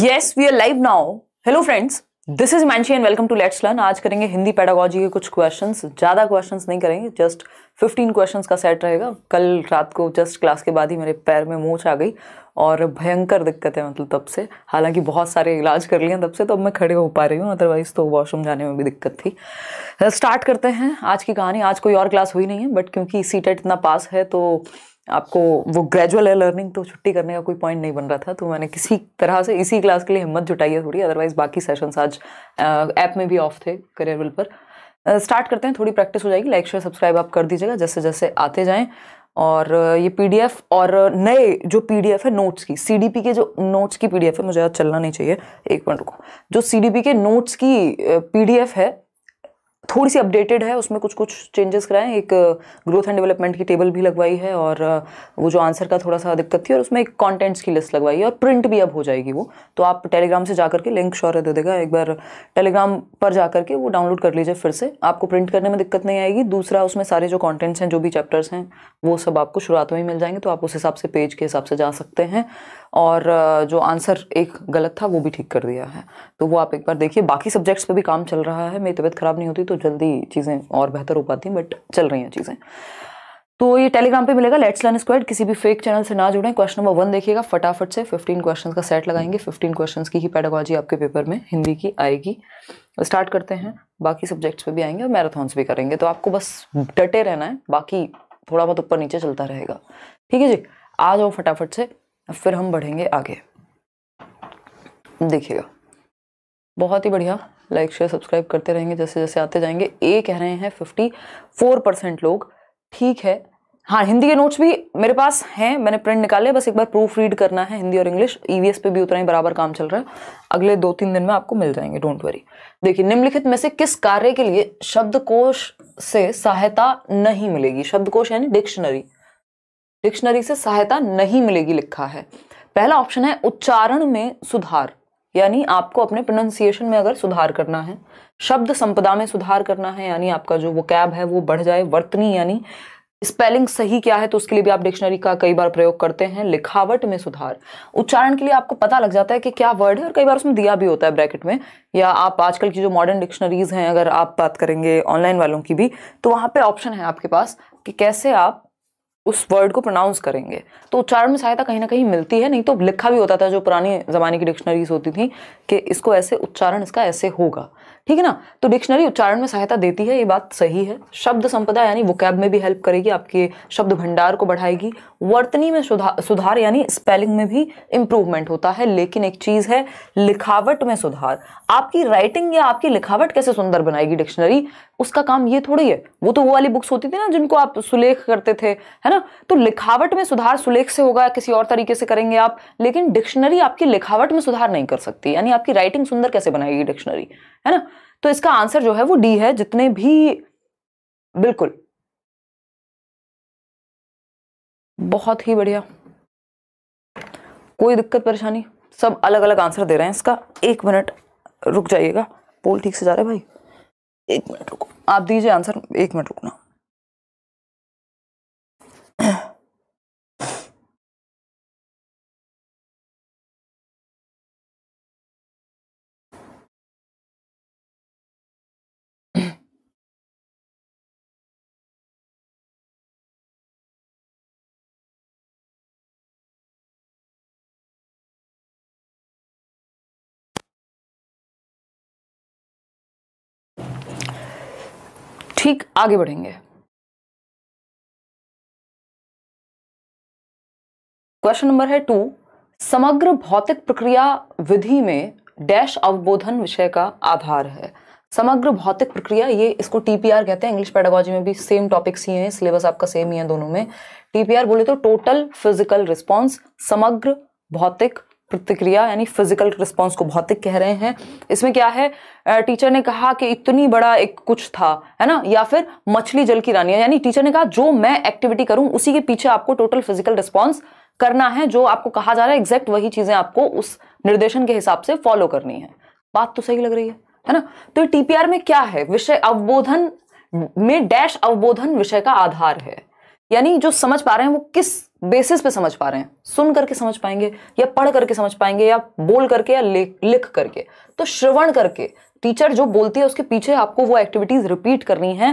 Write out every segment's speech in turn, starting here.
Yes we are live now hello friends this is मैं and welcome to let's learn आज करेंगे Hindi pedagogy के कुछ क्वेश्चन ज़्यादा क्वेश्चन नहीं करेंगे जस्ट फिफ्टीन क्वेश्चन का सेट रहेगा कल रात को जस्ट क्लास के बाद ही मेरे पैर में मोच आ गई और भयंकर दिक्कत है मतलब तब से हालांकि बहुत सारे इलाज कर लिए तब से तो अब मैं खड़े हो पा रही हूँ अदरवाइज तो वॉशरूम जाने में भी दिक्कत थी स्टार्ट करते हैं आज की कहानी आज कोई और क्लास हुई नहीं है बट क्योंकि सी टेट इतना पास है तो आपको वो ग्रेजुअल है लर्निंग तो छुट्टी करने का कोई पॉइंट नहीं बन रहा था तो मैंने किसी तरह से इसी क्लास के लिए हिम्मत जुटाई है थोड़ी अदरवाइज बाकी सेशंस आज ऐप में भी ऑफ थे करियर विल पर स्टार्ट करते हैं थोड़ी प्रैक्टिस हो जाएगी लाइक शेयर सब्सक्राइब आप कर दीजिएगा जैसे जैसे आते जाएँ और ये पी और नए जो पी है नोट्स की सी के जो नोट्स की पी है मुझे आज चलना नहीं चाहिए एक मिनट रुको जो सी के नोट्स की पी है थोड़ी सी अपडेटेड है उसमें कुछ कुछ चेंजेस कराएं एक ग्रोथ एंड डेवलपमेंट की टेबल भी लगवाई है और uh, वो जो आंसर का थोड़ा सा दिक्कत थी और उसमें एक कंटेंट्स की लिस्ट लगवाई है और प्रिंट भी अब हो जाएगी वो तो आप टेलीग्राम से जा करके लिंक शौर्य दे देगा एक बार टेलीग्राम पर जा करके वो डाउनलोड कर लीजिए फिर से आपको प्रिंट करने में दिक्कत नहीं आएगी दूसरा उसमें सारे जो कॉन्टेंट्स हैं जो भी चैप्टर्स हैं वो सब आपको शुरुआत में ही मिल जाएंगे तो आप उस हिसाब से पेज के हिसाब से जा सकते हैं और जो आंसर एक गलत था वो भी ठीक कर दिया है तो वो आप एक बार देखिए बाकी सब्जेक्ट्स पे भी काम चल रहा है मेरी तबीयत ख़राब नहीं होती तो जल्दी चीज़ें और बेहतर हो पाती बट चल रही हैं चीज़ें तो ये टेलीग्राम पे मिलेगा लेट्स लर्न स्क्वाड किसी भी फेक चैनल से ना जुड़े क्वेश्चन नंबर वन देखिएगा फटाफट से फिफ्टीन क्वेश्चन का सेट लगाएंगे फिफ्टीन क्वेश्चन की ही पैडागोजी आपके पेपर में हिंदी की आएगी स्टार्ट करते हैं बाकी सब्जेक्ट्स पे भी आएंगे और मैराथॉन्स भी करेंगे तो आपको बस डटे रहना है बाकी थोड़ा बहुत ऊपर नीचे चलता रहेगा ठीक है जी आ जाओ फटाफट से फिर हम बढ़ेंगे आगे देखिएगा बहुत ही बढ़िया लाइक शेयर सब्सक्राइब करते रहेंगे जैसे जैसे आते जाएंगे ए कह रहे हैं फिफ्टी फोर परसेंट लोग ठीक है हाँ हिंदी के नोट्स भी मेरे पास हैं मैंने प्रिंट निकाले बस एक बार प्रूफ रीड करना है हिंदी और इंग्लिश ईवीएस e पे भी उतना ही बराबर काम चल रहा है अगले दो तीन दिन में आपको मिल जाएंगे डोंट वरी देखिए निम्नलिखित में से किस कार्य के लिए शब्दकोश से सहायता नहीं मिलेगी शब्दकोश यानी डिक्शनरी डिक्शनरी से सहायता नहीं मिलेगी लिखा है पहला ऑप्शन है उच्चारण में सुधार यानी आपको अपने प्रोनाउंसिएशन में अगर सुधार करना है शब्द संपदा में सुधार करना है यानी आपका जो वो कैब है वो बढ़ जाए वर्तनी यानी स्पेलिंग सही क्या है तो उसके लिए भी आप डिक्शनरी का कई बार प्रयोग करते हैं लिखावट में सुधार उच्चारण के लिए आपको पता लग जाता है कि क्या वर्ड है और कई बार उसमें दिया भी होता है ब्रैकेट में या आप आजकल की जो मॉडर्न डिक्शनरीज हैं अगर आप बात करेंगे ऑनलाइन वालों की भी तो वहाँ पे ऑप्शन है आपके पास कि कैसे आप उस वर्ड को प्रोनाउंस करेंगे तो उच्चारण में सहायता कहीं ना कहीं मिलती है नहीं तो लिखा भी होता था जो पुरानी ज़माने की डिक्शनरीज होती थी कि इसको ऐसे उच्चारण इसका ऐसे होगा ठीक है ना तो डिक्शनरी उच्चारण में सहायता देती है ये बात सही है शब्द संपदा यानी वोकैब में भी हेल्प करेगी आपके शब्द भंडार को बढ़ाएगी वर्तनी में सुधार सुधार यानी स्पेलिंग में भी इम्प्रूवमेंट होता है लेकिन एक चीज़ है लिखावट में सुधार आपकी राइटिंग या आपकी लिखावट कैसे सुंदर बनाएगी डिक्शनरी उसका काम ये थोड़ी है वो तो वो वाली बुक्स होती थी ना जिनको आप सुलेख करते थे है ना तो लिखावट में सुधार सुलेख से होगा किसी और तरीके से करेंगे आप लेकिन डिक्शनरी आपकी लिखावट में सुधार नहीं कर सकती यानी आपकी राइटिंग सुंदर कैसे बनाएगी डिक्शनरी है ना तो इसका आंसर जो है वो डी है जितने भी बिल्कुल बहुत ही बढ़िया कोई दिक्कत परेशानी सब अलग अलग आंसर दे रहे हैं इसका एक मिनट रुक जाइएगा पोल ठीक से जा रहा है भाई एक मिनट रुको आप दीजिए आंसर एक मिनट रुकना ठीक आगे बढ़ेंगे क्वेश्चन नंबर है टू समग्र भौतिक प्रक्रिया विधि में डैश अवबोधन विषय का आधार है समग्र भौतिक प्रक्रिया ये इसको टीपीआर कहते हैं इंग्लिश पैडोलॉजी में भी सेम टॉपिक्स ही हैं सिलेबस आपका सेम ही है दोनों में टीपीआर बोले तो टोटल फिजिकल रिस्पॉन्स समग्र भौतिक प्रतिक्रिया यानी फिजिकल रिस्पॉन्स को भौतिक कह रहे हैं इसमें क्या है टीचर ने कहा कि इतनी बड़ा एक कुछ था है ना या फिर मछली जल की रानी है यानी टीचर ने कहा जो मैं एक्टिविटी करूं उसी के पीछे आपको टोटल फिजिकल रिस्पॉन्स करना है जो आपको कहा जा रहा है एग्जैक्ट वही चीजें आपको उस निर्देशन के हिसाब से फॉलो करनी है बात तो सही लग रही है है ना तो टीपीआर में क्या है विषय अवबोधन में डैश अवबोधन विषय का आधार है यानी जो समझ पा रहे हैं वो किस बेसिस पे समझ पा रहे हैं सुन करके समझ पाएंगे या पढ़ करके समझ पाएंगे या बोल करके या लिख करके तो श्रवण करके टीचर जो बोलती है उसके पीछे आपको वो एक्टिविटीज रिपीट करनी है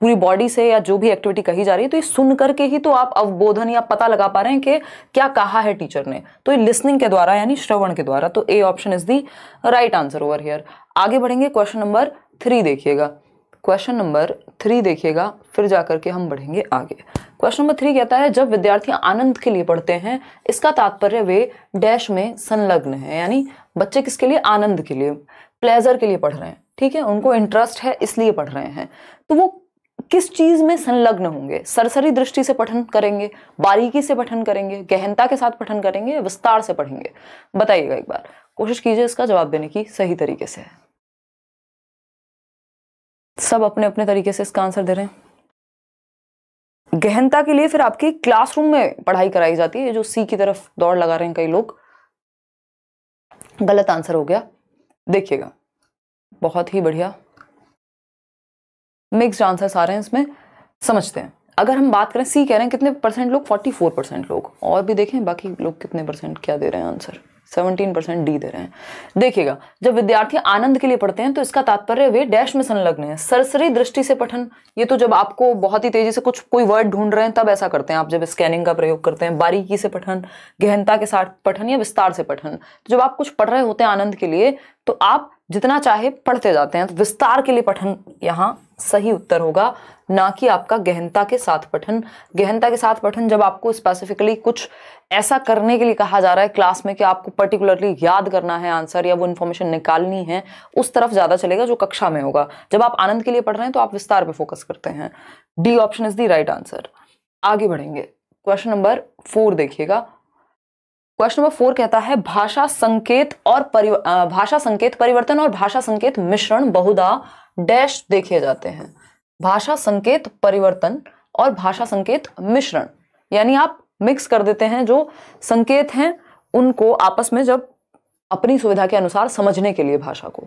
पूरी बॉडी से या जो भी एक्टिविटी कही जा रही है तो ये सुन करके ही तो आप अवबोधन या पता लगा पा रहे हैं कि क्या कहा है टीचर ने तो ये लिसनिंग के द्वारा यानी श्रवण के द्वारा तो A option is the right answer over here आगे बढ़ेंगे क्वेश्चन नंबर थ्री देखिएगा क्वेश्चन नंबर थ्री देखिएगा फिर जा करके हम बढ़ेंगे आगे क्वेश्चन नंबर थ्री कहता है जब विद्यार्थी आनंद के लिए पढ़ते हैं इसका तात्पर्य वे डैश में संलग्न है यानी बच्चे किसके लिए आनंद के लिए प्लेजर के लिए पढ़ रहे हैं ठीक है उनको इंटरेस्ट है इसलिए पढ़ रहे हैं तो वो किस चीज में संलग्न होंगे सरसरी दृष्टि से पठन करेंगे बारीकी से पठन करेंगे गहनता के साथ पठन करेंगे विस्तार से पढ़ेंगे बताइएगा एक बार कोशिश कीजिए इसका जवाब देने की सही तरीके से सब अपने अपने तरीके से इसका आंसर दे रहे हैं गहनता के लिए फिर आपकी क्लासरूम में पढ़ाई कराई जाती है जो सी की तरफ दौड़ लगा रहे हैं कई लोग गलत आंसर हो गया देखिएगा बहुत ही बढ़िया मिक्स आंसर आ रहे हैं इसमें समझते हैं अगर हम बात करें सी कह रहे हैं कितने परसेंट लोग 44 परसेंट लोग और भी देखें बाकी लोग कितने परसेंट क्या दे रहे हैं आंसर सेवनटीन परसेंट डी दे रहे हैं देखिएगा जब विद्यार्थी आनंद के लिए पढ़ते हैं तो इसका तात्पर्य वे डैश में संलग्न है सरसरी दृष्टि से पठन ये तो जब आपको बहुत ही तेजी से कुछ कोई वर्ड ढूंढ रहे हैं तब ऐसा करते हैं आप जब स्कैनिंग का प्रयोग करते हैं बारीकी से पठन गहनता के साथ पठन या विस्तार से पठन तो जब आप कुछ पढ़ रहे होते हैं आनंद के लिए तो आप जितना चाहे पढ़ते जाते हैं तो विस्तार के लिए पठन यहाँ सही उत्तर होगा ना कि आपका गहनता के साथ पठन गहनता के साथ पठन जब आपको स्पेसिफिकली कुछ ऐसा करने के लिए कहा जा रहा है क्लास में कि आपको पर्टिकुलरली याद करना है आंसर या वो इन्फॉर्मेशन निकालनी है उस तरफ ज़्यादा चलेगा जो कक्षा में होगा जब आप आनंद के लिए पढ़ रहे हैं तो आप विस्तार पर फोकस करते हैं D option is the right answer आगे बढ़ेंगे क्वेश्चन नंबर फोर देखिएगा क्वेश्चन नंबर फोर कहता है भाषा संकेत और भाषा संकेत परिवर्तन और भाषा संकेत मिश्रण बहुधा डैश देखे जाते हैं भाषा संकेत परिवर्तन और भाषा संकेत मिश्रण यानी आप मिक्स कर देते हैं जो संकेत हैं उनको आपस में जब अपनी सुविधा के अनुसार समझने के लिए भाषा को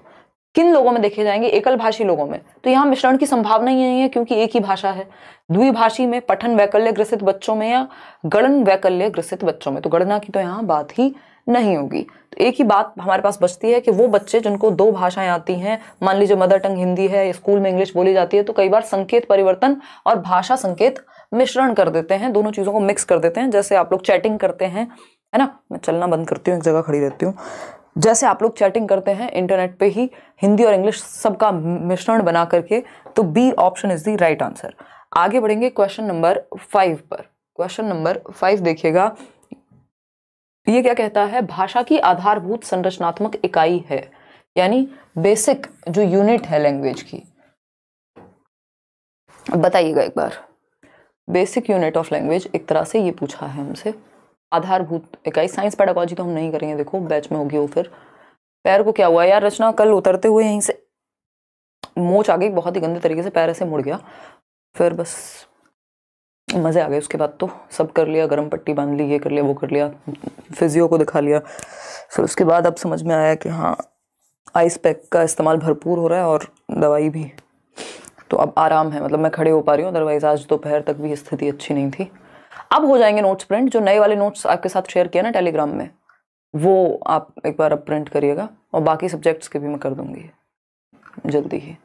किन लोगों में देखे जाएंगे एकल भाषी लोगों में तो यहाँ मिश्रण की संभावना ही नहीं है क्योंकि एक ही भाषा है द्विभाषी में पठन वैकल्य ग्रसित बच्चों में या गणन वैकल्य ग्रसित बच्चों में तो गणना की तो यहाँ बात ही नहीं होगी तो एक ही बात हमारे पास बचती है कि वो बच्चे जिनको दो भाषाएं आती हैं मान लीजिए मदर टंग हिंदी है स्कूल में इंग्लिश बोली जाती है तो कई बार संकेत परिवर्तन और भाषा संकेत मिश्रण कर देते हैं दोनों चीज़ों को मिक्स कर देते हैं जैसे आप लोग चैटिंग करते हैं है ना मैं चलना बंद करती हूँ एक जगह खड़ी रहती हूँ जैसे आप लोग चैटिंग करते हैं इंटरनेट पे ही हिंदी और इंग्लिश सबका मिश्रण बना करके तो B option is the right answer आगे बढ़ेंगे क्वेश्चन नंबर फाइव पर क्वेश्चन नंबर फाइव देखिएगा ये क्या कहता है भाषा की आधारभूत संरचनात्मक इकाई है यानी बेसिक जो यूनिट है लैंग्वेज की बताइएगा एक बार बेसिक यूनिट ऑफ लैंग्वेज एक तरह से ये पूछा है हमसे आधारभूत इकाई साइंस पैडागोलॉजी तो हम नहीं करेंगे देखो बैच में होगी वो फिर पैर को क्या हुआ यार रचना कल उतरते हुए यहीं से मोच आ गई बहुत ही गंदे तरीके से पैर ऐसे मुड़ गया फिर बस मज़े आ गए उसके बाद तो सब कर लिया गर्म पट्टी बांध ली ये कर लिया वो कर लिया फिजियो को दिखा लिया फिर उसके बाद अब समझ में आया कि हाँ आइस पैक का इस्तेमाल भरपूर हो रहा है और दवाई भी तो अब आराम है मतलब मैं खड़े हो पा रही हूँ अदरवाइज आज दोपहर तक भी स्थिति अच्छी नहीं थी अब हो जाएंगे नोट्स प्रिंट जो नए वाले नोट्स आपके साथ शेयर किया ना टेलीग्राम में वो आप एक बार अब प्रिंट करिएगा और बाकी सब्जेक्ट्स के भी मैं कर दूंगी जल्दी ही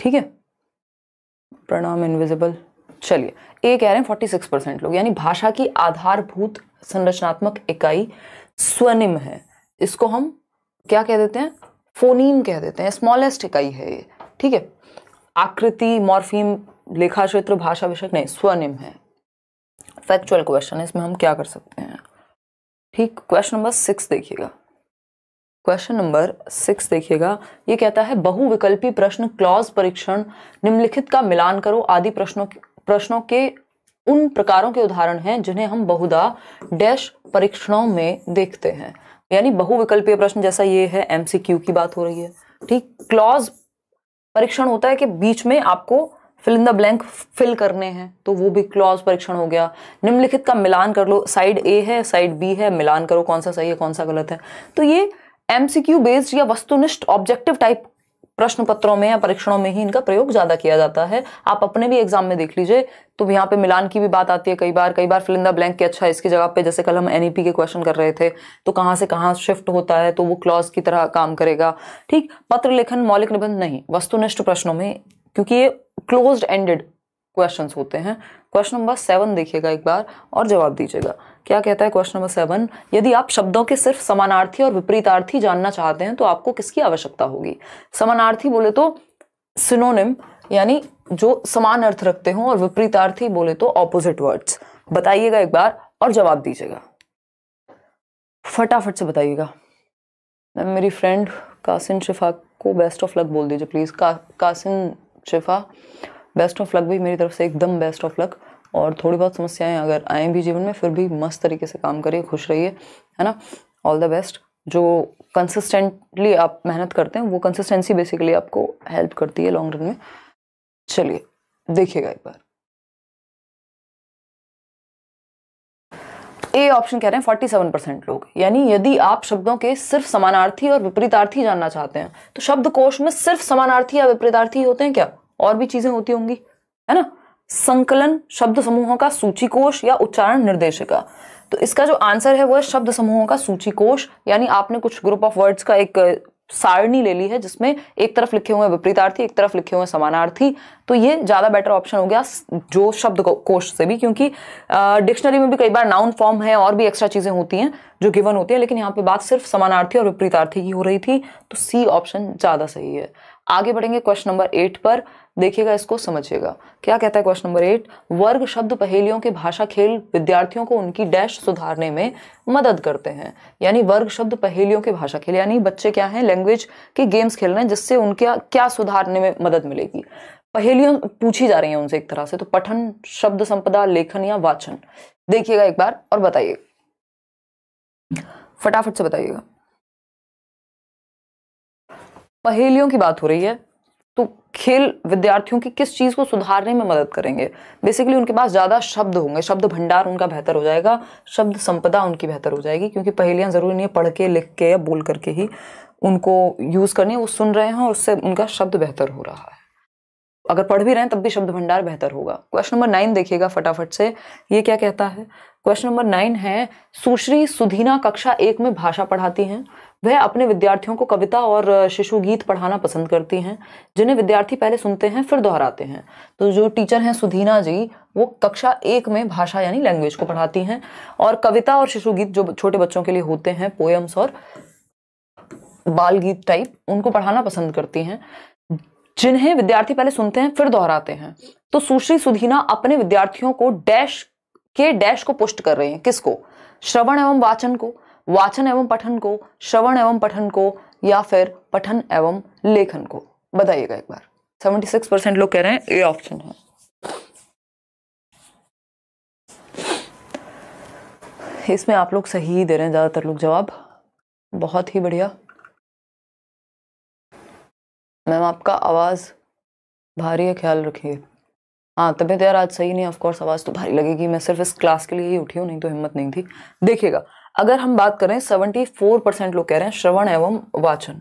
ठीक है प्रणाम इनविजिबल चलिए ए कह रहे हैं फोर्टी सिक्स परसेंट लोग यानी भाषा की आधारभूत संरचनात्मक इकाई स्वनिम है इसको हम क्या कह देते हैं फोनीम कह देते हैं स्मॉलेस्ट इकाई है ये ठीक है आकृति मॉर्फीम लेखा क्षेत्र भाषा विषय नहीं स्वनिम है फैक्चुअल क्वेश्चन है इसमें हम क्या कर सकते हैं ठीक क्वेश्चन नंबर सिक्स देखिएगा क्वेश्चन नंबर सिक्स देखिएगा ये कहता है बहुविकल्पी प्रश्न क्लॉज परीक्षण निम्नलिखित का मिलान करो आदि प्रश्नों प्रश्नों के उन प्रकारों के उदाहरण हैं जिन्हें हम बहुधा डैश परीक्षणों में देखते हैं यानी बहुविकल्पीय प्रश्न जैसा ये है एमसीक्यू की बात हो रही है ठीक क्लॉज परीक्षण होता है कि बीच में आपको fill in the blank fill करने हैं तो वो भी क्लॉज परीक्षण हो गया निम्नलिखित का मिलान कर लो साइड ए है साइड बी है मिलान करो कौन सा सही है कौन सा गलत है तो ये एमसीक्यू बेस्ड या वस्तुनिष्ठ ऑब्जेक्टिव टाइप प्रश्न पत्रों में या परीक्षणों में ही इनका प्रयोग ज़्यादा किया जाता है आप अपने भी एग्जाम में देख लीजिए तो यहाँ पे मिलान की भी बात आती है कई बार कई बार फिलिंदा ब्लैंक के अच्छा इसकी जगह पे जैसे कल हम एन के क्वेश्चन कर रहे थे तो कहाँ से कहाँ शिफ्ट होता है तो वो क्लॉज की तरह काम करेगा ठीक पत्र लेखन मौलिक निबंध नहीं वस्तुनिष्ठ प्रश्नों में क्योंकि ये क्लोज एंडेड क्वेश्चन होते हैं क्वेश्चन नंबर सेवन देखिएगा एक बार और जवाब दीजिएगा क्या कहता है क्वेश्चन नंबर सेवन यदि आप शब्दों के सिर्फ समानार्थी और विपरीतार्थी जानना चाहते हैं तो आपको किसकी आवश्यकता होगी समानार्थी बोले तो सिनोनिम यानी जो समान अर्थ रखते हों और विपरीतार्थी बोले तो ऑपोजिट वर्ड्स बताइएगा एक बार और जवाब दीजिएगा फटाफट से बताइएगा मैम मेरी फ्रेंड कासिन शिफा को बेस्ट ऑफ लक बोल दीजिए प्लीज़ का कासिन शिफा बेस्ट ऑफ लक भी मेरी तरफ से एकदम बेस्ट ऑफ लक और थोड़ी बहुत समस्याएं अगर आए भी जीवन में फिर भी मस्त तरीके से काम करिए खुश रहिए है ना ऑल द बेस्ट जो कंसिस्टेंटली आप मेहनत करते हैं वो कंसिस्टेंसी बेसिकली आपको हेल्प करती है लॉन्ग रन में चलिए देखिएगा एक बार ए ऑप्शन कह रहे हैं फोर्टी सेवन परसेंट लोग यानी यदि आप शब्दों के सिर्फ समानार्थी और विपरीतार्थी जानना चाहते हैं तो शब्द कोश में सिर्फ समानार्थी या विपरीतार्थी होते हैं क्या और भी चीज़ें होती होंगी है ना संकलन शब्द समूहों का सूची कोश या उच्चारण निर्देशिका तो इसका जो आंसर है वो है शब्द समूहों का सूची कोश यानी आपने कुछ ग्रुप ऑफ वर्ड्स का एक सारणी ले ली है जिसमें एक तरफ लिखे हुए विपरीतार्थी एक तरफ लिखे हुए समानार्थी तो ये ज़्यादा बेटर ऑप्शन हो गया जो शब्द कोश से भी क्योंकि डिक्शनरी में भी कई बार नाउन फॉर्म है और भी एक्स्ट्रा चीज़ें होती हैं जो गिवन होती है लेकिन यहाँ पे बात सिर्फ समानार्थी और विपरीतार्थी की हो रही थी तो सी ऑप्शन ज़्यादा सही है आगे बढ़ेंगे क्वेश्चन नंबर एट पर देखिएगा इसको समझिएगा क्या कहता है क्वेश्चन नंबर एट वर्ग शब्द पहेलियों के भाषा खेल विद्यार्थियों को उनकी डैश सुधारने में मदद करते हैं यानी वर्ग शब्द पहेलियों के भाषा खेल यानी बच्चे क्या हैं लैंग्वेज के गेम्स खेल रहे हैं जिससे उनके क्या सुधारने में मदद मिलेगी पहेलियों पूछी जा रही हैं उनसे एक तरह से तो पठन शब्द संपदा लेखन या वाचन देखिएगा एक बार और बताइए फटाफट से बताइएगा पहेलियों की बात हो रही है खेल विद्यार्थियों की किस चीज़ को सुधारने में मदद करेंगे बेसिकली उनके पास ज़्यादा शब्द होंगे शब्द भंडार उनका बेहतर हो जाएगा शब्द संपदा उनकी बेहतर हो जाएगी क्योंकि पहेलियाँ ज़रूरी नहीं है पढ़ के लिख के या बोल करके ही उनको यूज़ करनी है वो सुन रहे हैं और उससे उनका शब्द बेहतर हो रहा है अगर पढ़ भी रहे हैं तब भी शब्द भंडार बेहतर होगा क्वेश्चन नंबर नाइन देखिएगा फटाफट से ये क्या कहता है क्वेश्चन नंबर नाइन है सुश्री सुधीना कक्षा एक में भाषा पढ़ाती हैं वह अपने विद्यार्थियों को कविता और शिशु गीत पढ़ाना पसंद करती हैं जिन्हें विद्यार्थी पहले सुनते हैं फिर दोहराते हैं तो जो टीचर हैं सुधीना जी वो कक्षा एक में भाषा यानी लैंग्वेज को पढ़ाती हैं और कविता और शिशु गीत जो छोटे बच्चों के लिए होते हैं पोएम्स और बाल गीत टाइप उनको पढ़ाना पसंद करती हैं जिन्हें विद्यार्थी पहले सुनते हैं फिर दोहराते हैं तो सुश्री सुधीना अपने विद्यार्थियों को डैश के डैश को पुष्ट कर रहे हैं किसको श्रवण एवं वाचन को वाचन एवं पठन को श्रवण एवं पठन को या फिर पठन एवं लेखन को बताइएगा एक बार सेवेंटी सिक्स परसेंट लोग कह रहे हैं ए ऑप्शन है इसमें आप लोग सही ही दे रहे हैं ज़्यादातर लोग जवाब बहुत ही बढ़िया मैम आपका आवाज़ भारी है ख्याल रखिए हाँ तबियत यार आज सही नहीं कोर्स आवाज़ तो भारी लगेगी मैं सिर्फ इस क्लास के लिए ही उठी हूँ नहीं तो हिम्मत नहीं थी देखिएगा अगर हम बात करें सेवेंटी फोर परसेंट लोग कह रहे हैं श्रवण एवं वाचन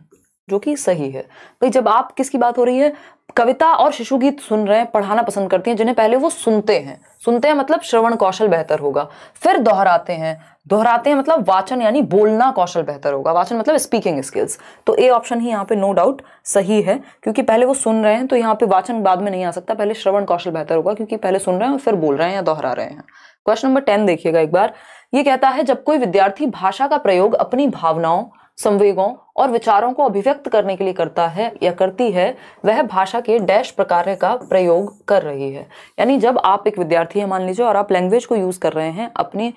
जो कि सही है भाई जब आप किसकी बात हो रही है कविता और शिशु गीत सुन रहे हैं पढ़ाना पसंद करती हैं जिन्हें पहले वो सुनते हैं सुनते हैं मतलब श्रवण कौशल बेहतर होगा फिर दोहराते हैं दोहराते हैं मतलब वाचन यानी बोलना कौशल बेहतर होगा वाचन मतलब स्पीकिंग स्किल्स तो ए ऑप्शन ही यहाँ पे नो डाउट सही है क्योंकि पहले वो सुन रहे हैं तो यहाँ पे वाचन बाद में नहीं आ सकता पहले श्रवण कौशल बेहतर होगा क्योंकि पहले सुन रहे हैं और फिर बोल रहे हैं या दोहरा रहे हैं क्वेश्चन नंबर टेन देखिएगा एक बार ये कहता है जब कोई विद्यार्थी भाषा का प्रयोग अपनी भावनाओं संवेगों और विचारों को अभिव्यक्त करने के लिए करता है या करती है वह भाषा के डैश प्रकार का प्रयोग कर रही है यानी जब आप एक विद्यार्थी है मान लीजिए और आप लैंग्वेज को यूज़ कर रहे हैं अपने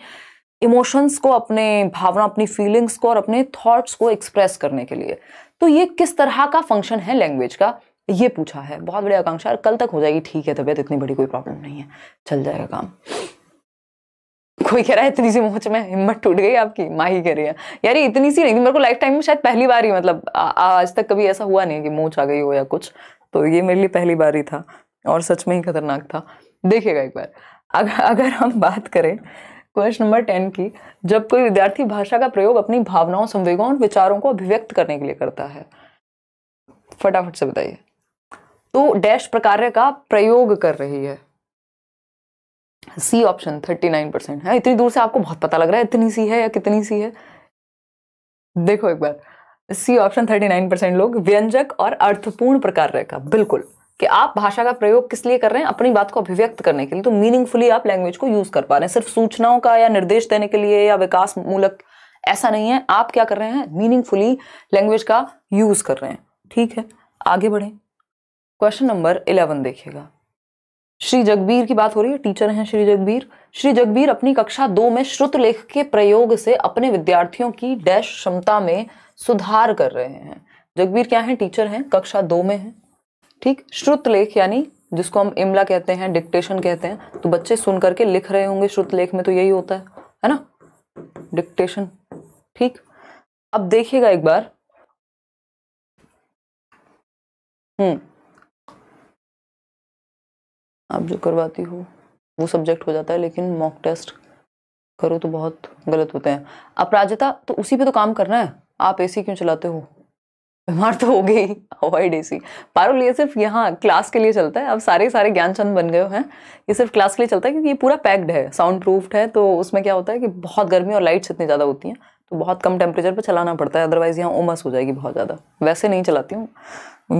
इमोशंस को अपने भावना अपनी फीलिंग्स को और अपने थॉट्स को एक्सप्रेस करने के लिए तो ये किस तरह का फंक्शन है लैंग्वेज का ये पूछा है बहुत बड़ी आकांक्षा कल तक हो जाएगी ठीक है तबीयत इतनी बड़ी कोई प्रॉब्लम नहीं है चल जाएगा काम कोई कह रहा है इतनी सी मोच में हिम्मत टूट गई आपकी माही कह रही है यार ये इतनी सी नहीं मेरे को लाइफ टाइम में शायद पहली बार ही मतलब आ, आज तक कभी ऐसा हुआ नहीं कि मोच आ गई हो या कुछ तो ये मेरे लिए पहली बार ही था और सच में ही खतरनाक था देखिएगा एक बार अगर अगर हम बात करें क्वेश्चन नंबर टेन की जब कोई विद्यार्थी भाषा का प्रयोग अपनी भावनाओं संवेगों और विचारों को अभिव्यक्त करने के लिए करता है फटाफट से बताइए तो डैश प्रकार का प्रयोग कर रही है C option thirty nine percent है इतनी दूर से आपको बहुत पता लग रहा है इतनी सी है या कितनी सी है देखो एक बार C option thirty nine percent लोग व्यंजक और अर्थपूर्ण प्रकार रहेगा बिल्कुल कि आप भाषा का प्रयोग किस लिए कर रहे हैं अपनी बात को अभिव्यक्त करने के लिए तो मीनिंगफुली आप लैंग्वेज को यूज कर पा रहे हैं सिर्फ सूचनाओं का या निर्देश देने के लिए या विकास मूलक ऐसा नहीं है आप क्या कर रहे हैं मीनिंगफुली लैंग्वेज का यूज कर रहे हैं ठीक है आगे बढ़े क्वेश्चन नंबर इलेवन देखिएगा श्री जगबीर की बात हो रही है टीचर हैं श्री जगबीर श्री जगबीर अपनी कक्षा दो में श्रुत लेख के प्रयोग से अपने विद्यार्थियों की डैश क्षमता में सुधार कर रहे हैं जगबीर क्या है टीचर हैं कक्षा दो में हैं ठीक श्रुत लेख यानी जिसको हम इमला कहते हैं डिक्टेशन कहते हैं तो बच्चे सुन करके लिख रहे होंगे श्रुत लेख में तो यही होता है है ना डिक्टेशन ठीक अब देखिएगा एक बार हम्म आप जो करवाती हो वो सब्जेक्ट हो जाता है लेकिन मॉक टेस्ट करो तो बहुत गलत होते हैं अपराजिता तो उसी पे तो काम करना है आप एसी क्यों चलाते हो बीमार तो हो गई अवॉइड एसी पारो ये सिर्फ यहाँ क्लास के लिए चलता है अब सारे सारे ज्ञानचंद बन गए हैं ये सिर्फ क्लास के लिए चलता है क्योंकि ये पूरा पैक्ड है साउंड प्रूफ्ड है तो उसमें क्या होता है कि बहुत गर्मी और लाइट्स इतनी ज़्यादा होती हैं तो बहुत कम टेम्परेचर पर चलाना पड़ता है अदरवाइज़ यहाँ उमस हो जाएगी बहुत ज़्यादा वैसे नहीं चलाती हूँ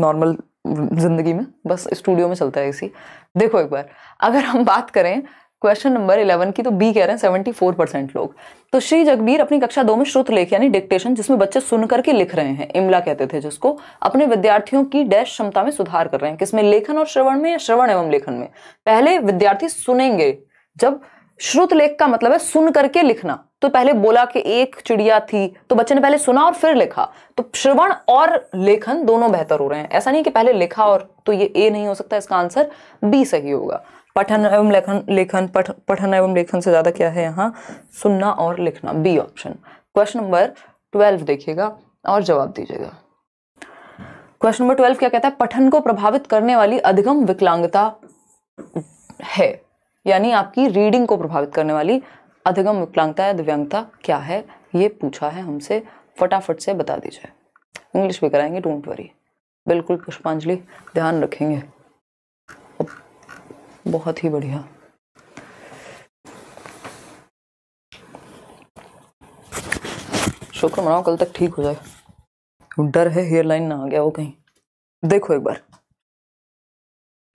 नॉर्मल जिंदगी में बस स्टूडियो में चलता है इसी देखो एक बार अगर हम बात करें क्वेश्चन नंबर इलेवन की तो बी कह रहे हैं सेवेंटी फोर परसेंट लोग तो श्री जगबीर अपनी कक्षा दो में श्रुत लेख यानी डिक्टेशन जिसमें बच्चे सुन करके लिख रहे हैं इमला कहते थे जिसको अपने विद्यार्थियों की डैश क्षमता में सुधार कर रहे हैं किसमें लेखन और श्रवण में या श्रवण एवं लेखन में पहले विद्यार्थी सुनेंगे जब श्रुत लेख का मतलब है सुन करके लिखना तो पहले बोला कि एक चिड़िया थी तो बच्चे ने पहले सुना और फिर लिखा तो श्रवण और लेखन दोनों बेहतर हो रहे हैं ऐसा नहीं कि पहले लिखा और तो ये ए नहीं हो सकता इसका आंसर बी सही होगा पठन एवं लेखन लेखन पठ, पठन एवं लेखन से ज़्यादा क्या है यहाँ सुनना और लिखना B option question number twelve देखिएगा और जवाब दीजिएगा क्वेश्चन नंबर ट्वेल्व क्या कहता है पठन को प्रभावित करने वाली अधिगम विकलांगता है यानी आपकी रीडिंग को प्रभावित करने वाली अधिगम विकलांगता या दिव्यांगता क्या है ये पूछा है हमसे फटाफट से बता दीजिए इंग्लिश भी कराएंगे डोंट वरी बिल्कुल पुष्पांजलि ध्यान रखेंगे बहुत ही बढ़िया शुक्र मनाओ कल तक ठीक हो जाए डर है हेयरलाइन ना आ गया वो कहीं देखो एक बार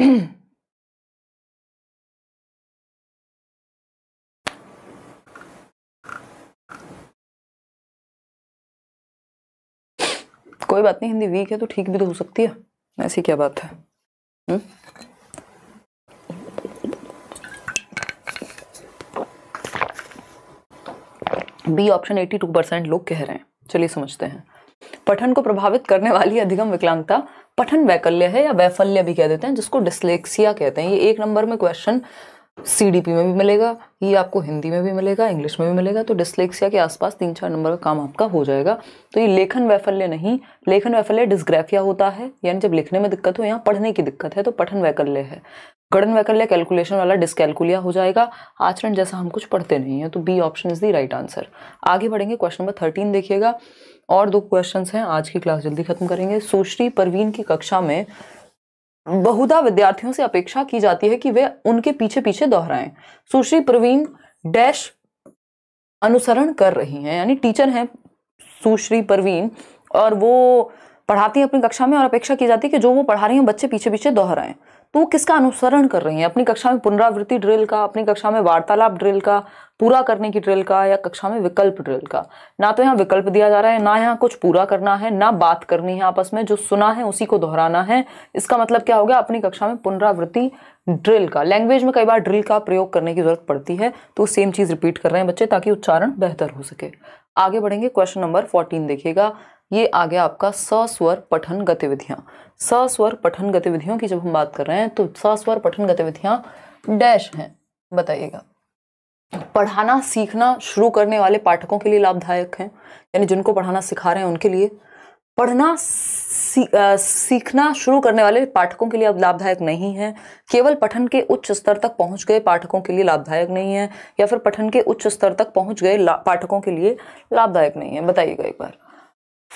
कोई बात नहीं हिंदी वीक है तो ठीक भी तो हो सकती है ऐसी क्या बात है हुँ? बी ऑप्शन 82 परसेंट लोग कह रहे हैं चलिए समझते हैं पठन को प्रभावित करने वाली अधिगम विकलांगता पठन वैकल्य है या वैफल्य भी कह देते हैं जिसको डिस्लेक्सिया कहते हैं ये एक नंबर में क्वेश्चन सी में भी मिलेगा ये आपको हिंदी में भी मिलेगा इंग्लिश में भी मिलेगा तो डिस्लेक्सिया के आसपास तीन चार नंबर का काम आपका हो जाएगा तो ये लेखन वैफल्य नहीं लेखन वैफल्य डिस्ग्राफिया होता है यानी जब लिखने में दिक्कत हो यहाँ पढ़ने की दिक्कत है तो पठन वैकल्य है गणन वैकल्य कैलकुलेशन वाला डिसकैलकुलिया हो जाएगा आचरण जैसा हम कुछ पढ़ते नहीं है तो B option is the right answer आगे बढ़ेंगे क्वेश्चन नंबर थर्टीन देखिएगा और दो क्वेश्चन हैं आज की क्लास जल्दी खत्म करेंगे सुश्री परवीन की कक्षा में बहुधा विद्यार्थियों से अपेक्षा की जाती है कि वे उनके पीछे पीछे दोहराएं सुश्री प्रवीण डैश अनुसरण कर रही हैं यानी टीचर हैं सुश्री प्रवीण और वो पढ़ाती हैं अपनी कक्षा में और अपेक्षा की जाती है कि जो वो पढ़ा रही हैं बच्चे पीछे पीछे दोहराएं तो वो किसका अनुसरण कर रही हैं अपनी कक्षा में पुनरावृत्ति ड्रिल का अपनी कक्षा में वार्तालाप ड्रिल का पूरा करने की ड्रिल का या कक्षा में विकल्प ड्रिल का ना तो यहाँ विकल्प दिया जा रहा है ना यहाँ कुछ पूरा करना है ना बात करनी है आपस में जो सुना है उसी को दोहराना है इसका मतलब क्या हो गया अपनी कक्षा में पुनरावृत्ति ड्रिल का लैंग्वेज में कई बार ड्रिल का प्रयोग करने की जरूरत पड़ती है तो सेम चीज़ रिपीट कर रहे हैं बच्चे ताकि उच्चारण बेहतर हो सके आगे बढ़ेंगे क्वेश्चन नंबर फोर्टीन देखिएगा ये आ गया आपका सस्वर पठन गतिविधियां सस्वर पठन गतिविधियों की जब हम बात कर रहे हैं तो सस्वर पठन गतिविधियां डैश हैं बताइएगा पढ़ाना सीखना शुरू करने वाले पाठकों के लिए लाभदायक है यानी जिनको पढ़ाना सिखा रहे हैं उनके लिए पढ़ना सी, आ, सीखना शुरू करने वाले पाठकों के लिए अब लाभदायक नहीं है केवल पठन के उच्च स्तर तक पहुंच गए पाठकों के लिए लाभदायक नहीं है या फिर पठन के उच्च स्तर तक पहुंच गए पाठकों के लिए लाभदायक नहीं है बताइएगा एक बार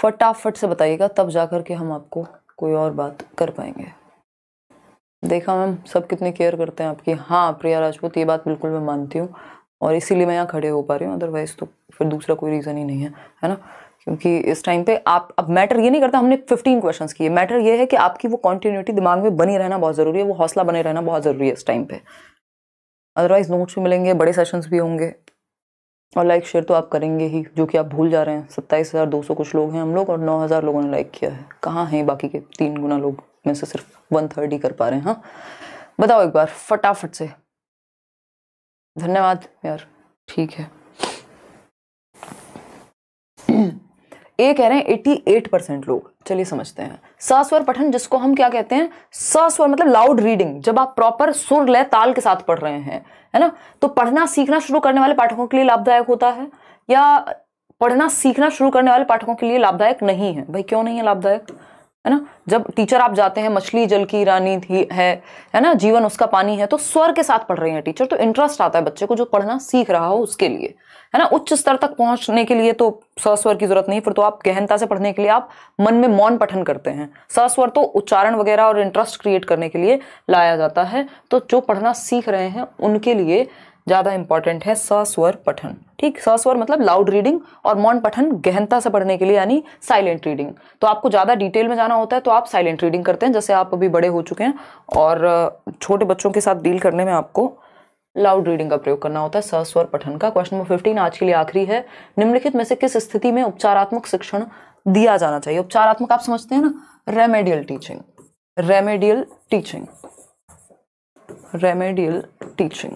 फटाफट से बताइएगा तब जाकर के हम आपको कोई और बात कर पाएंगे देखा मैम सब कितने केयर करते हैं आपकी हाँ प्रिया राजपूत ये बात बिल्कुल मैं मानती हूँ और इसीलिए मैं यहाँ खड़े हो पा रही हूँ अदरवाइज़ तो फिर दूसरा कोई रीज़न ही नहीं है है ना क्योंकि इस टाइम पे आप अब मैटर ये नहीं करता हमने 15 क्वेश्चन किए मैटर ये है कि आपकी वो कॉन्टीन्यूटी दिमाग में बनी रहना बहुत ज़रूरी है वो हौसला बने रहना बहुत ज़रूरी है इस टाइम पे अदरवाइज नोट्स भी मिलेंगे बड़े सेशंस भी होंगे और लाइक शेयर तो आप करेंगे ही जो कि आप भूल जा रहे हैं सत्ताईस हज़ार दो सौ कुछ लोग हैं हम लोग और नौ हज़ार लोगों ने लाइक किया है कहाँ हैं बाकी के तीन गुना लोग में से सिर्फ वन थर्ड ही कर पा रहे हैं हाँ बताओ एक बार फटाफट से धन्यवाद यार ठीक है ए कह रहे हैं एट्टी एट परसेंट लोग चलिए समझते हैं सास्वर पठन जिसको हम क्या कहते हैं सास्वर मतलब लाउड रीडिंग जब आप प्रॉपर सुर लय ताल के साथ पढ़ रहे हैं है ना तो पढ़ना सीखना शुरू करने वाले पाठकों के लिए लाभदायक होता है या पढ़ना सीखना शुरू करने वाले पाठकों के लिए लाभदायक नहीं है भाई क्यों नहीं है लाभदायक है ना जब टीचर आप जाते हैं मछली जल की रानी थी है है ना जीवन उसका पानी है तो स्वर के साथ पढ़ रही हैं टीचर तो इंटरेस्ट आता है बच्चे को जो पढ़ना सीख रहा हो उसके लिए है ना उच्च स्तर तक पहुंचने के लिए तो सस्वर की जरूरत नहीं फिर तो आप गहनता से पढ़ने के लिए आप मन में मौन पठन करते हैं सस्वर तो उच्चारण वगैरह और इंटरेस्ट क्रिएट करने के लिए लाया जाता है तो जो पढ़ना सीख रहे हैं उनके लिए ज़्यादा इंपॉर्टेंट है सस्वर पठन ठीक सस्वर मतलब लाउड रीडिंग और मौन पठन गहनता से पढ़ने के लिए यानी साइलेंट रीडिंग तो आपको ज़्यादा डिटेल में जाना होता है तो आप साइलेंट रीडिंग करते हैं जैसे आप अभी बड़े हो चुके हैं और छोटे बच्चों के साथ डील करने में आपको लाउड रीडिंग का प्रयोग करना होता है सस्वर पठन का क्वेश्चन नंबर फिफ्टीन आज के लिए आखिरी है निम्नलिखित में से किस स्थिति में उपचारात्मक शिक्षण दिया जाना चाहिए उपचारात्मक आप समझते हैं ना remedial teaching remedial teaching remedial teaching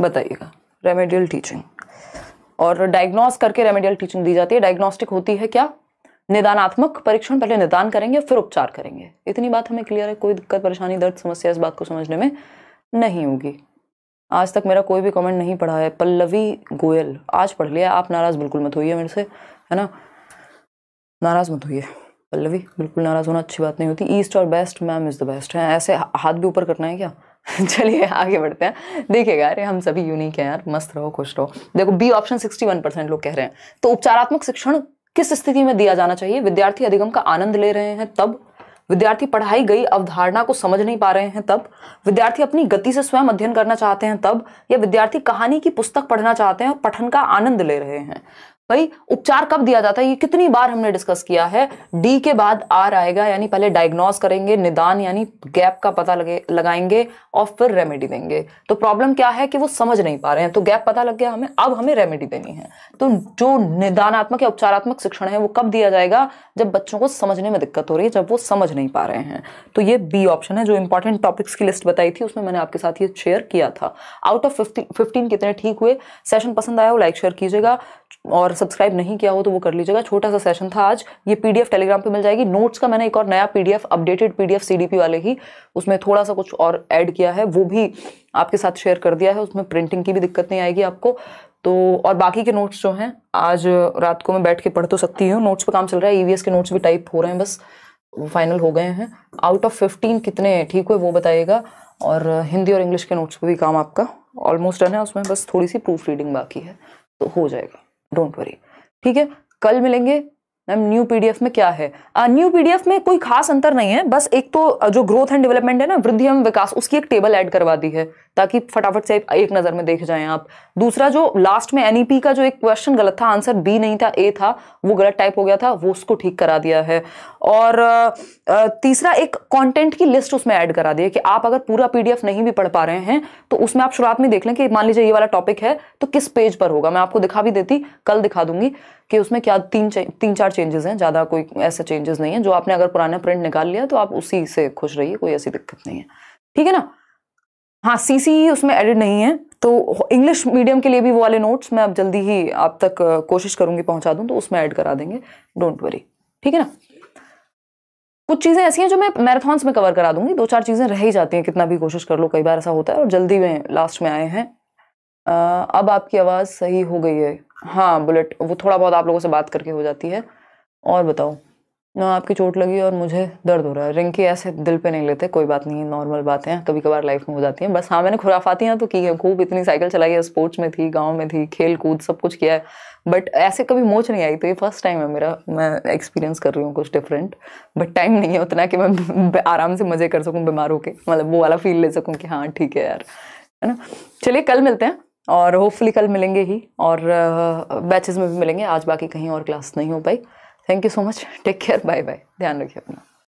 बताइएगा रेमेडियल टीचिंग और डायग्नोस करके रेमेडियल टीचिंग दी जाती है डायग्नोस्टिक होती है क्या निदानात्मक परीक्षण पहले निदान करेंगे फिर उपचार करेंगे इतनी बात हमें क्लियर है कोई दिक्कत परेशानी दर्द समस्या इस बात को समझने में नहीं होगी आज तक मेरा कोई भी कमेंट नहीं पढ़ा है पल्लवी गोयल आज पढ़ लिया आप नाराज़ बिल्कुल मत होइए मेरे से है ना नाराज़ मत होइए पल्लवी बिल्कुल नाराज़ होना अच्छी बात नहीं होती ईस्ट और best ma'am is the best है ऐसे हाथ भी ऊपर करना है क्या चलिए आगे बढ़ते हैं देखिएगा अरे हम सभी यूनिक हैं यार मस्त रहो खुश रहो देखो बी ऑप्शन 61 परसेंट लोग कह रहे हैं तो उपचारात्मक शिक्षण किस स्थिति में दिया जाना चाहिए विद्यार्थी अधिगम का आनंद ले रहे हैं तब विद्यार्थी पढ़ाई गई अवधारणा को समझ नहीं पा रहे हैं तब विद्यार्थी अपनी गति से स्वयं अध्ययन करना चाहते हैं तब या विद्यार्थी कहानी की पुस्तक पढ़ना चाहते हैं और पठन का आनंद ले रहे हैं भाई उपचार कब दिया जाता है ये कितनी बार हमने डिस्कस किया है डी के बाद आर आएगा यानी पहले डायग्नोस करेंगे निदान यानी गैप का पता लगे लगाएंगे और फिर रेमेडी देंगे तो प्रॉब्लम क्या है कि वो समझ नहीं पा रहे हैं तो गैप पता लग गया हमें अब हमें रेमेडी देनी है तो जो निदानात्मक या उपचारात्मक शिक्षण है वो कब दिया जाएगा जब बच्चों को समझने में दिक्कत हो रही है जब वो समझ नहीं पा रहे हैं तो ये बी ऑप्शन है जो इंपॉर्टेंट टॉपिक्स की लिस्ट बताई थी उसमें मैंने आपके साथ ये शेयर किया था आउट ऑफ फिफ्टीन कितने ठीक हुए सेशन पसंद आया हो लाइक शेयर कीजिएगा और सब्सक्राइब नहीं किया हो तो वो कर लीजिएगा छोटा सा सेशन था आज ये पीडीएफ टेलीग्राम पे मिल जाएगी नोट्स का मैंने एक और नया पीडीएफ अपडेटेड पीडीएफ सीडीपी वाले ही उसमें थोड़ा सा कुछ और ऐड किया है वो भी आपके साथ शेयर कर दिया है उसमें प्रिंटिंग की भी दिक्कत नहीं आएगी आपको तो और बाकी के नोट्स जो हैं आज रात को मैं बैठ के पढ़ तो सकती हूँ नोट्स पर काम चल रहा है ई e के नोट्स भी टाइप हो रहे हैं बस फाइनल हो गए हैं आउट ऑफ फिफ्टीन कितने ठीक हुए वो बताइएगा और हिंदी और इंग्लिश के नोट्स पर भी काम आपका ऑलमोस्ट डन है उसमें बस थोड़ी सी प्रूफ रीडिंग बाकी है तो हो जाएगा डोंट वरी ठीक है कल मिलेंगे मैम न्यू पीडीएफ में क्या है न्यू पीडीएफ में कोई खास अंतर नहीं है बस एक तो जो ग्रोथ एंड डेवलपमेंट है ना वृद्धि एवं विकास उसकी एक टेबल ऐड करवा दी है ताकि फटाफट से एक नज़र में देख जाएं आप दूसरा जो लास्ट में एनईपी का जो एक क्वेश्चन गलत था आंसर बी नहीं था ए था वो गलत टाइप हो गया था वो उसको ठीक करा दिया है और तीसरा एक कॉन्टेंट की लिस्ट उसमें ऐड करा दी है कि आप अगर पूरा पीडीएफ नहीं भी पढ़ पा रहे हैं तो उसमें आप शुरुआत में देख लें कि मान लीजिए ये वाला टॉपिक है तो किस पेज पर होगा मैं आपको दिखा भी देती कल दिखा दूंगी कि उसमें क्या तीन तीन चार चेंजेस हैं ज़्यादा कोई ऐसा चेंजेस नहीं है जो आपने अगर पुराना प्रिंट निकाल लिया तो आप उसी से खुश रहिए कोई ऐसी दिक्कत नहीं है ठीक है ना हाँ सी सी e उसमें एडिट नहीं है तो इंग्लिश मीडियम के लिए भी वो वाले नोट्स मैं अब जल्दी ही आप तक कोशिश करूंगी पहुंचा दूं तो उसमें ऐड करा देंगे डोंट वरी ठीक है ना कुछ चीज़ें ऐसी हैं जो मैं मैराथन्स में कवर करा दूंगी दो चार चीज़ें रह ही जाती हैं कितना भी कोशिश कर लो कई बार ऐसा होता है और जल्दी में लास्ट में आए हैं अब आपकी आवाज़ सही हो गई है हाँ बुलेट वो थोड़ा बहुत आप लोगों से बात करके हो जाती है और बताओ ना आपकी चोट लगी और मुझे दर्द हो रहा है रिंकी ऐसे दिल पे नहीं लेते कोई बात नहीं नॉर्मल बातें हैं कभी कभार लाइफ में हो जाती हैं बस हाँ मैंने खुराफातियाँ तो की हैं खूब इतनी साइकिल चलाई है स्पोर्ट्स में थी गांव में थी खेल कूद सब कुछ किया है बट ऐसे कभी मोच नहीं आई तो ये फर्स्ट टाइम है मेरा मैं एक्सपीरियंस कर रही हूँ कुछ डिफरेंट बट टाइम नहीं है उतना कि मैं आराम से मज़े कर सकूँ बीमार होकर मतलब वो वाला फील ले सकूँ कि हाँ ठीक है यार है ना चलिए कल मिलते हैं और होपफुली कल मिलेंगे ही और बैचेस में भी मिलेंगे आज बाकी कहीं और क्लास नहीं हो पाई thank you so much take care bye bye ध्यान रखिए अपना